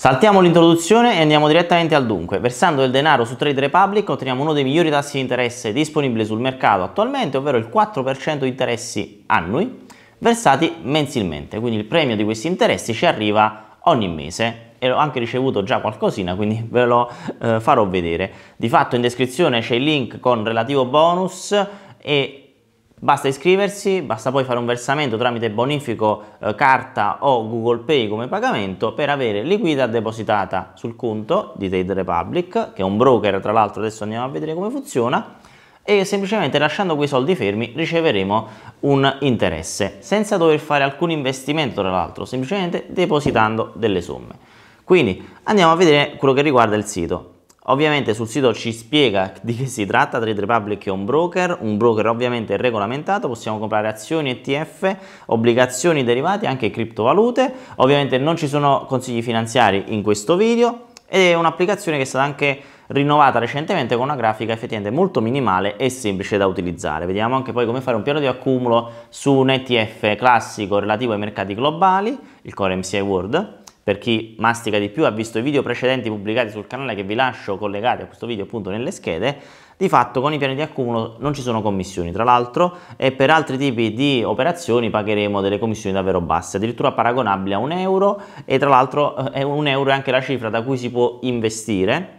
Saltiamo l'introduzione e andiamo direttamente al dunque. Versando del denaro su Trade Republic otteniamo uno dei migliori tassi di interesse disponibili sul mercato attualmente, ovvero il 4% di interessi annui versati mensilmente. Quindi il premio di questi interessi ci arriva ogni mese e ho anche ricevuto già qualcosina, quindi ve lo eh, farò vedere. Di fatto in descrizione c'è il link con relativo bonus e Basta iscriversi, basta poi fare un versamento tramite bonifico eh, carta o Google Pay come pagamento per avere liquida depositata sul conto di Trade Republic, che è un broker, tra l'altro adesso andiamo a vedere come funziona, e semplicemente lasciando quei soldi fermi riceveremo un interesse, senza dover fare alcun investimento tra l'altro, semplicemente depositando delle somme. Quindi andiamo a vedere quello che riguarda il sito. Ovviamente sul sito ci spiega di che si tratta, Trade Republic è un broker, un broker ovviamente regolamentato, possiamo comprare azioni, ETF, obbligazioni derivati, anche criptovalute, ovviamente non ci sono consigli finanziari in questo video, è un'applicazione che è stata anche rinnovata recentemente con una grafica effettivamente molto minimale e semplice da utilizzare. Vediamo anche poi come fare un piano di accumulo su un ETF classico relativo ai mercati globali, il Core MCI World, per chi mastica di più ha visto i video precedenti pubblicati sul canale che vi lascio collegati a questo video appunto nelle schede, di fatto con i piani di accumulo non ci sono commissioni tra l'altro e per altri tipi di operazioni pagheremo delle commissioni davvero basse addirittura paragonabili a un euro e tra l'altro eh, un euro è anche la cifra da cui si può investire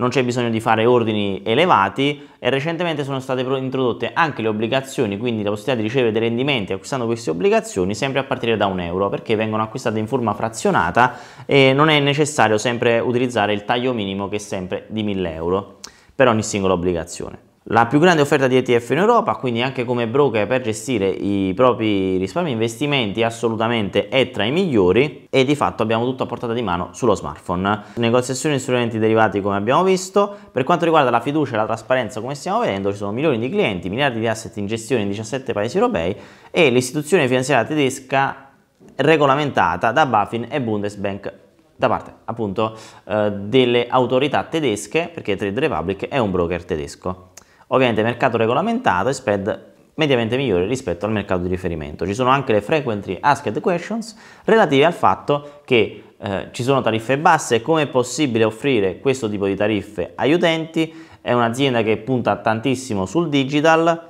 non c'è bisogno di fare ordini elevati e recentemente sono state introdotte anche le obbligazioni, quindi la possibilità di ricevere dei rendimenti acquistando queste obbligazioni sempre a partire da un euro perché vengono acquistate in forma frazionata e non è necessario sempre utilizzare il taglio minimo che è sempre di 1000 euro per ogni singola obbligazione la più grande offerta di ETF in Europa, quindi anche come broker per gestire i propri risparmi e investimenti assolutamente è tra i migliori e di fatto abbiamo tutto a portata di mano sullo smartphone. Negoziazioni su strumenti derivati come abbiamo visto, per quanto riguarda la fiducia e la trasparenza come stiamo vedendo ci sono milioni di clienti, miliardi di asset in gestione in 17 paesi europei e l'istituzione finanziaria tedesca regolamentata da Buffin e Bundesbank da parte appunto eh, delle autorità tedesche perché Trade Republic è un broker tedesco. Ovviamente mercato regolamentato e spread mediamente migliore rispetto al mercato di riferimento. Ci sono anche le frequently asked questions relative al fatto che eh, ci sono tariffe basse e come è possibile offrire questo tipo di tariffe agli utenti. È un'azienda che punta tantissimo sul digital,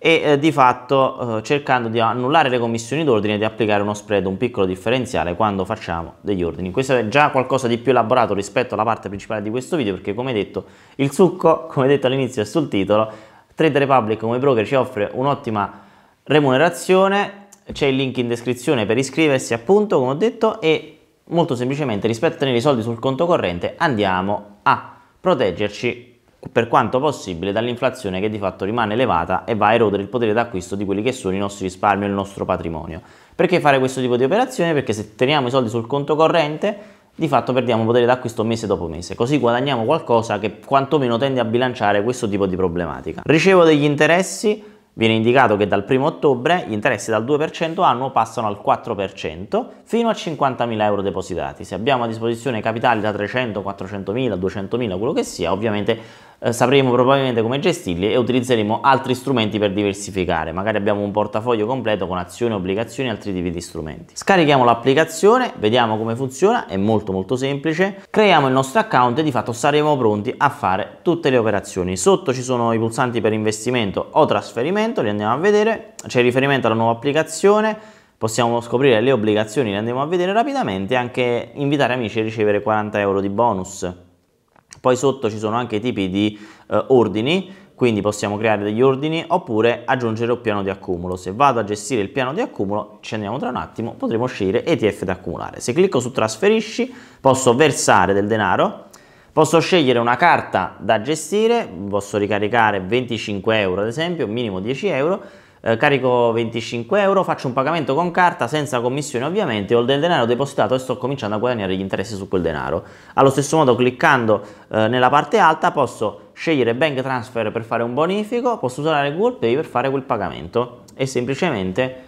e eh, di fatto eh, cercando di annullare le commissioni d'ordine e di applicare uno spread, un piccolo differenziale quando facciamo degli ordini. Questo è già qualcosa di più elaborato rispetto alla parte principale di questo video perché come detto il succo, come detto all'inizio e sul titolo, Trade Republic come broker ci offre un'ottima remunerazione, c'è il link in descrizione per iscriversi appunto come ho detto e molto semplicemente rispetto a tenere i soldi sul conto corrente andiamo a proteggerci per quanto possibile dall'inflazione che di fatto rimane elevata e va a erodere il potere d'acquisto di quelli che sono i nostri risparmi e il nostro patrimonio. Perché fare questo tipo di operazione? Perché se teniamo i soldi sul conto corrente di fatto perdiamo potere d'acquisto mese dopo mese, così guadagniamo qualcosa che quantomeno tende a bilanciare questo tipo di problematica. Ricevo degli interessi, viene indicato che dal 1 ottobre gli interessi dal 2% annuo passano al 4% fino a 50.000 euro depositati. Se abbiamo a disposizione capitali da 300, 400.000, 200.000, quello che sia, ovviamente eh, sapremo probabilmente come gestirli e utilizzeremo altri strumenti per diversificare. Magari abbiamo un portafoglio completo con azioni, obbligazioni e altri tipi di strumenti. Scarichiamo l'applicazione, vediamo come funziona, è molto molto semplice. Creiamo il nostro account e di fatto saremo pronti a fare tutte le operazioni. Sotto ci sono i pulsanti per investimento o trasferimento, li andiamo a vedere. C'è riferimento alla nuova applicazione possiamo scoprire le obbligazioni, le andiamo a vedere rapidamente e anche invitare amici a ricevere 40 euro di bonus. Poi sotto ci sono anche i tipi di eh, ordini, quindi possiamo creare degli ordini oppure aggiungere un piano di accumulo. Se vado a gestire il piano di accumulo, ci andiamo tra un attimo, potremo scegliere ETF da accumulare. Se clicco su trasferisci posso versare del denaro, posso scegliere una carta da gestire, posso ricaricare 25 euro ad esempio, minimo 10 euro, eh, carico 25 euro, faccio un pagamento con carta senza commissione ovviamente, ho del denaro depositato e sto cominciando a guadagnare gli interessi su quel denaro. Allo stesso modo cliccando eh, nella parte alta posso scegliere bank transfer per fare un bonifico, posso usare Google Pay per fare quel pagamento e semplicemente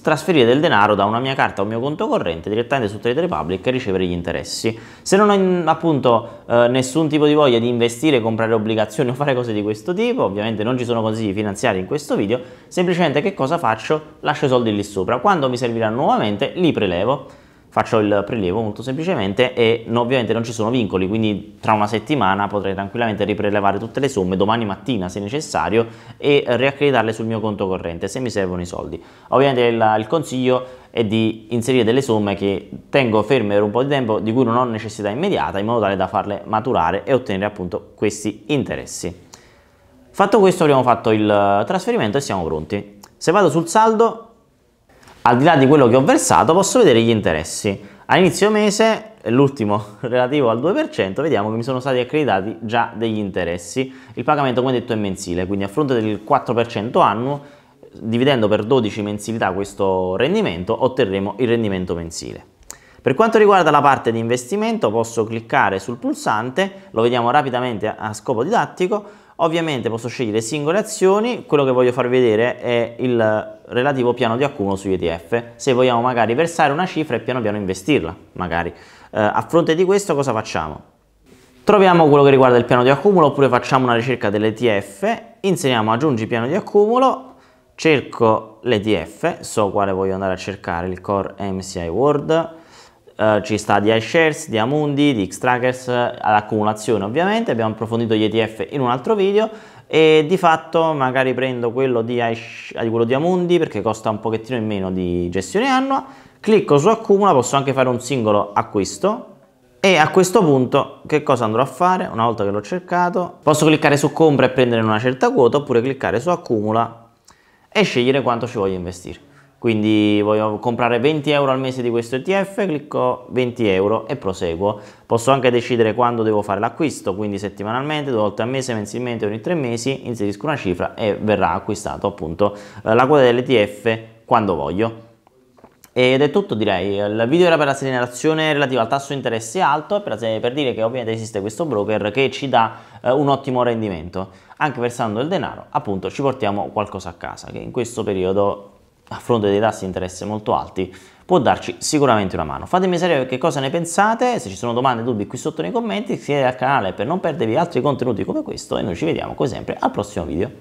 trasferire del denaro da una mia carta a un mio conto corrente direttamente su Trade Republic e ricevere gli interessi. Se non ho appunto eh, nessun tipo di voglia di investire, comprare obbligazioni o fare cose di questo tipo, ovviamente non ci sono consigli finanziari in questo video, semplicemente che cosa faccio? Lascio i soldi lì sopra, quando mi serviranno nuovamente li prelevo faccio il prelievo molto semplicemente e no, ovviamente non ci sono vincoli, quindi tra una settimana potrei tranquillamente riprelevare tutte le somme domani mattina se necessario e riaccreditarle sul mio conto corrente se mi servono i soldi. Ovviamente il, il consiglio è di inserire delle somme che tengo ferme per un po' di tempo di cui non ho necessità immediata in modo tale da farle maturare e ottenere appunto questi interessi. Fatto questo abbiamo fatto il trasferimento e siamo pronti. Se vado sul saldo al di là di quello che ho versato posso vedere gli interessi. A inizio mese, l'ultimo relativo al 2%, vediamo che mi sono stati accreditati già degli interessi. Il pagamento, come detto, è mensile, quindi a fronte del 4% annuo, dividendo per 12 mensilità questo rendimento, otterremo il rendimento mensile. Per quanto riguarda la parte di investimento, posso cliccare sul pulsante, lo vediamo rapidamente a scopo didattico, Ovviamente posso scegliere singole azioni, quello che voglio far vedere è il relativo piano di accumulo sugli ETF, se vogliamo magari versare una cifra e piano piano investirla, magari. Eh, a fronte di questo cosa facciamo? Troviamo quello che riguarda il piano di accumulo oppure facciamo una ricerca dell'ETF, inseriamo aggiungi piano di accumulo, cerco l'ETF, so quale voglio andare a cercare, il Core MCI World, eh, ci sta di iShares, di Amundi, di Xtrackers, eh, all'accumulazione ovviamente, abbiamo approfondito gli ETF in un altro video e di fatto magari prendo quello di, Ish, eh, quello di Amundi perché costa un pochettino in meno di gestione annua, clicco su accumula, posso anche fare un singolo acquisto e a questo punto che cosa andrò a fare? Una volta che l'ho cercato posso cliccare su compra e prendere una certa quota oppure cliccare su accumula e scegliere quanto ci voglio investire quindi voglio comprare 20 euro al mese di questo ETF, clicco 20 euro e proseguo. Posso anche decidere quando devo fare l'acquisto, quindi settimanalmente, due volte al mese, mensilmente, ogni tre mesi, inserisco una cifra e verrà acquistato appunto eh, la quota dell'ETF quando voglio. Ed è tutto direi, il video era per la segnalazione relativa al tasso di interesse alto e per, per dire che ovviamente esiste questo broker che ci dà eh, un ottimo rendimento, anche versando il denaro appunto ci portiamo qualcosa a casa che in questo periodo a fronte dei tassi di interesse molto alti può darci sicuramente una mano. Fatemi sapere che cosa ne pensate, se ci sono domande e dubbi qui sotto nei commenti, iscrivetevi al canale per non perdervi altri contenuti come questo e noi ci vediamo come sempre al prossimo video.